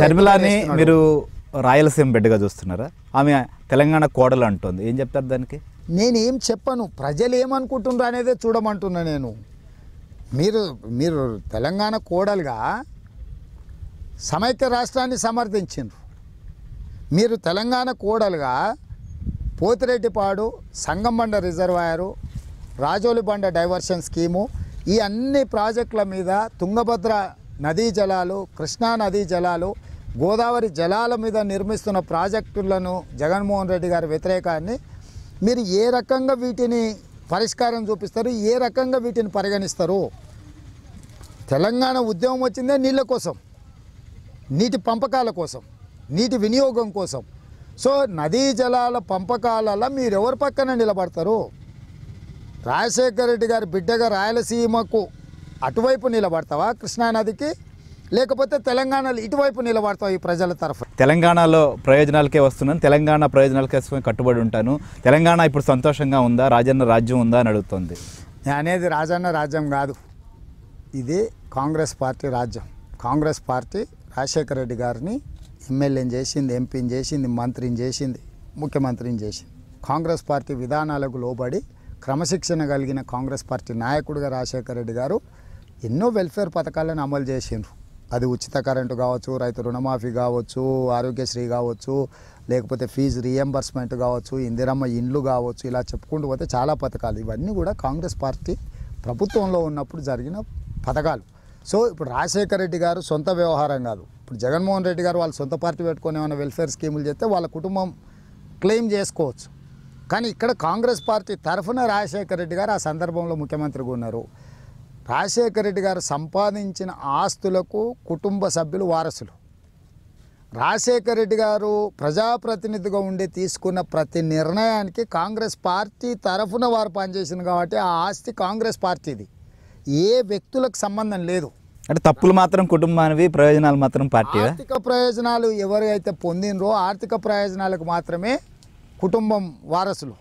షర్మిలాని మీరు రాయలసీమ బిడ్డగా చూస్తున్నారా ఆమె తెలంగాణ కోడలు అంటుంది ఏం చెప్తారు దానికి నేనేం చెప్పను ప్రజలు ఏమనుకుంటున్నారు అనేది చూడమంటున్నా నేను మీరు మీరు తెలంగాణ కోడలుగా సమైక్య రాష్ట్రాన్ని సమర్థించారు మీరు తెలంగాణ కోడలుగా Pothireddypadu Sangambanda reservoir Rajolibanda diversion scheme ఈ అన్ని ప్రాజెక్టుల మీద తుంగభద్ర నదీ జలాలు కృష్ణా నదీ జలాలు గోదావరి జలాల మీద నిర్మిస్తున్న ప్రాజెక్టులను జగన్మోహన్ రెడ్డి గారి వ్యతిరేకాన్ని మీరు ఏ రకంగా వీటిని పరిష్కారం చూపిస్తారు ఏ రకంగా వీటిని పరిగణిస్తారు తెలంగాణ ఉద్యమం వచ్చిందే నీళ్ళ కోసం నీటి పంపకాల కోసం నీటి వినియోగం కోసం సో నదీ జలాల పంపకాలలో మీరు ఎవరి పక్కన నిలబడతారు రాజశేఖర రెడ్డి గారి బిడ్డగా రాయలసీమకు అటువైపు నిలబడతావా కృష్ణానదికి లేకపోతే తెలంగాణలో ఇటువైపు నిలబడతావు ఈ ప్రజల తరఫు తెలంగాణలో ప్రయోజనాలకే వస్తున్నాను తెలంగాణ ప్రయోజనాల కోసం కట్టుబడి ఉంటాను తెలంగాణ ఇప్పుడు సంతోషంగా ఉందా రాజన్న రాజ్యం ఉందా అని అడుగుతుంది అనేది రాజన్న రాజ్యం కాదు ఇది కాంగ్రెస్ పార్టీ రాజ్యం కాంగ్రెస్ పార్టీ రాజశేఖర రెడ్డి గారిని ఎమ్మెల్యేని చేసింది ఎంపీని చేసింది మంత్రిని చేసింది ముఖ్యమంత్రిని చేసింది కాంగ్రెస్ పార్టీ విధానాలకు లోబడి క్రమశిక్షణ కలిగిన కాంగ్రెస్ పార్టీ నాయకుడిగా రాజశేఖర రెడ్డి గారు ఎన్నో వెల్ఫేర్ పథకాలను అమలు చేసిండ్రు అది ఉచిత కరెంటు కావచ్చు రైతు రుణమాఫీ కావచ్చు ఆరోగ్యశ్రీ కావచ్చు లేకపోతే ఫీజు రియంబర్స్మెంట్ కావచ్చు ఇందిరమ్మ ఇండ్లు కావచ్చు ఇలా చెప్పుకుంటూ పోతే చాలా పథకాలు ఇవన్నీ కూడా కాంగ్రెస్ పార్టీ ప్రభుత్వంలో ఉన్నప్పుడు జరిగిన పథకాలు సో ఇప్పుడు రాజశేఖర రెడ్డి గారు సొంత వ్యవహారం కాదు ఇప్పుడు జగన్మోహన్ రెడ్డి గారు వాళ్ళ సొంత పార్టీ పెట్టుకొని ఏమైనా వెల్ఫేర్ స్కీములు చేస్తే వాళ్ళ కుటుంబం క్లెయిమ్ చేసుకోవచ్చు కానీ ఇక్కడ కాంగ్రెస్ పార్టీ తరఫున రాజశేఖర రెడ్డి గారు ఆ సందర్భంలో ముఖ్యమంత్రిగా ఉన్నారు రాజశేఖర రెడ్డి గారు సంపాదించిన ఆస్తులకు కుటుంబ సభ్యులు వారసులు రాజశేఖర రెడ్డి గారు ప్రజాప్రతినిధిగా ఉండి తీసుకున్న ప్రతి నిర్ణయానికి కాంగ్రెస్ పార్టీ తరఫున వారు పనిచేసింది కాబట్టి ఆ ఆస్తి కాంగ్రెస్ పార్టీది ఏ వ్యక్తులకు సంబంధం లేదు అంటే తప్పులు మాత్రం కుటుంబానివి ప్రయోజనాలు మాత్రం పార్టీ ఆర్థిక ప్రయోజనాలు ఎవరైతే పొందినరో ఆర్థిక ప్రయోజనాలకు మాత్రమే కుటుంబం వారసులు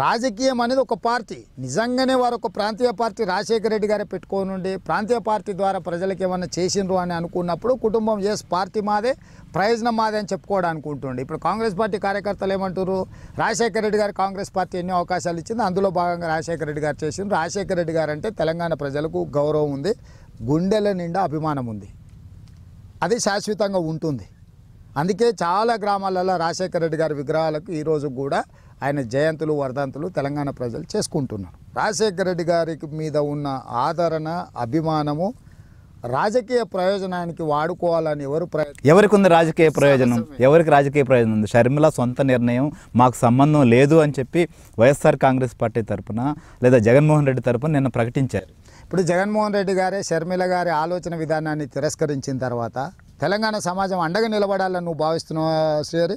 రాజకీయం అనేది ఒక పార్టీ నిజంగానే వారు ఒక ప్రాంతీయ పార్టీ రాజశేఖర రెడ్డి గారే పెట్టుకోనుండి ప్రాంతీయ పార్టీ ద్వారా ప్రజలకు ఏమన్నా చేసిండ్రు అని అనుకున్నప్పుడు కుటుంబం చేసి పార్టీ మాదే ప్రయోజనం మాదే అని చెప్పుకోవడానికి ఉంటుండే ఇప్పుడు కాంగ్రెస్ పార్టీ కార్యకర్తలు ఏమంటారు రాజశేఖర రెడ్డి గారు కాంగ్రెస్ పార్టీ ఎన్ని అవకాశాలు ఇచ్చింది అందులో భాగంగా రాజశేఖర రెడ్డి గారు చేసిండ్రు రాజశేఖర రెడ్డి గారు అంటే తెలంగాణ ప్రజలకు గౌరవం ఉంది గుండెల నిండా అభిమానం ఉంది అది శాశ్వతంగా ఉంటుంది అందుకే చాలా గ్రామాలలో రాజశేఖర రెడ్డి గారి విగ్రహాలకు ఈరోజు కూడా ఆయన జయంతులు వర్ధంతులు తెలంగాణ ప్రజలు చేసుకుంటున్నారు రాజశేఖర రెడ్డి గారి మీద ఉన్న ఆదరణ అభిమానము రాజకీయ ప్రయోజనానికి వాడుకోవాలని ఎవరు ఎవరికి ఉంది రాజకీయ ప్రయోజనం ఎవరికి రాజకీయ ప్రయోజనం ఉంది షర్మిల సొంత నిర్ణయం మాకు సంబంధం లేదు అని చెప్పి వైఎస్ఆర్ కాంగ్రెస్ పార్టీ తరఫున లేదా జగన్మోహన్ రెడ్డి తరఫున నిన్న ప్రకటించారు ఇప్పుడు జగన్మోహన్ రెడ్డి గారే షర్మిల గారి ఆలోచన విధానాన్ని తిరస్కరించిన తర్వాత తెలంగాణ సమాజం అండగా నిలబడాలని నువ్వు భావిస్తున్నావు శ్రీహరి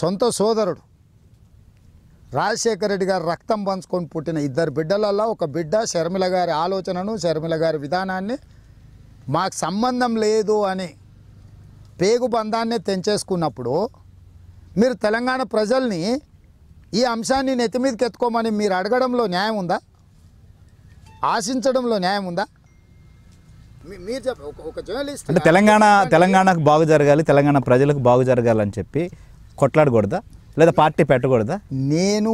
సొంత సోదరుడు రాజశేఖర రెడ్డి గారు రక్తం పంచుకొని పుట్టిన ఇద్దరు బిడ్డలలో ఒక బిడ్డ షర్మిల గారి ఆలోచనను షర్మిల గారి విధానాన్ని మాకు సంబంధం లేదు అని పేగు బంధాన్ని తెంచేసుకున్నప్పుడు మీరు తెలంగాణ ప్రజల్ని ఈ అంశాన్ని నెత్తి ఎత్తుకోమని మీరు అడగడంలో న్యాయం ఉందా ఆశించడంలో న్యాయం ఉందా అంటే తెలంగాణ తెలంగాణకు బాగు జరగాలి తెలంగాణ ప్రజలకు బాగు జరగాలని చెప్పి కొట్లాడకూడదా లేదా పార్టీ పెట్టకూడదా నేను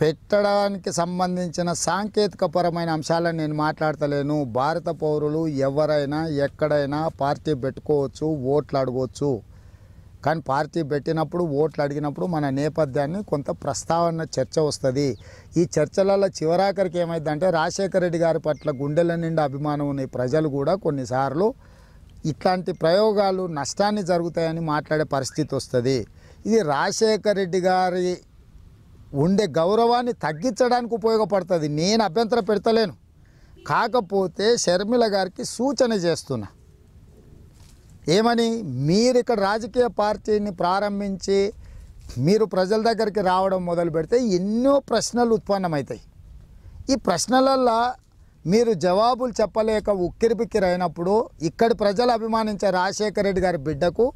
పెట్టడానికి సంబంధించిన సాంకేతిక పరమైన అంశాలను నేను మాట్లాడతలేను భారత పౌరులు ఎవరైనా ఎక్కడైనా పార్టీ పెట్టుకోవచ్చు ఓట్లు అడగవచ్చు కానీ పార్టీ పెట్టినప్పుడు ఓట్లు అడిగినప్పుడు మన నేపథ్యాన్ని కొంత ప్రస్తావన చర్చ వస్తుంది ఈ చర్చలలో చివరాఖరికి ఏమైందంటే రాజశేఖర రెడ్డి గారి పట్ల గుండెల నిండా అభిమానం ఉన్న ప్రజలు కూడా కొన్నిసార్లు ఇట్లాంటి ప్రయోగాలు నష్టాన్ని జరుగుతాయని మాట్లాడే పరిస్థితి వస్తుంది ఇది రాజశేఖర రెడ్డి గారి ఉండే గౌరవాన్ని తగ్గించడానికి ఉపయోగపడుతుంది నేను అభ్యంతరం పెడతలేను కాకపోతే షర్మిల గారికి సూచన చేస్తున్నా ఏమని మీరు ఇక్కడ రాజకీయ పార్టీని ప్రారంభించి మీరు ప్రజల దగ్గరికి రావడం మొదలు పెడితే ఎన్నో ప్రశ్నలు ఉత్పన్నమవుతాయి ఈ ప్రశ్నలల్లో మీరు జవాబులు చెప్పలేక ఉక్కిరిబిక్కిరైనప్పుడు ఇక్కడి ప్రజలు అభిమానించే రాజశేఖర రెడ్డి గారి బిడ్డకు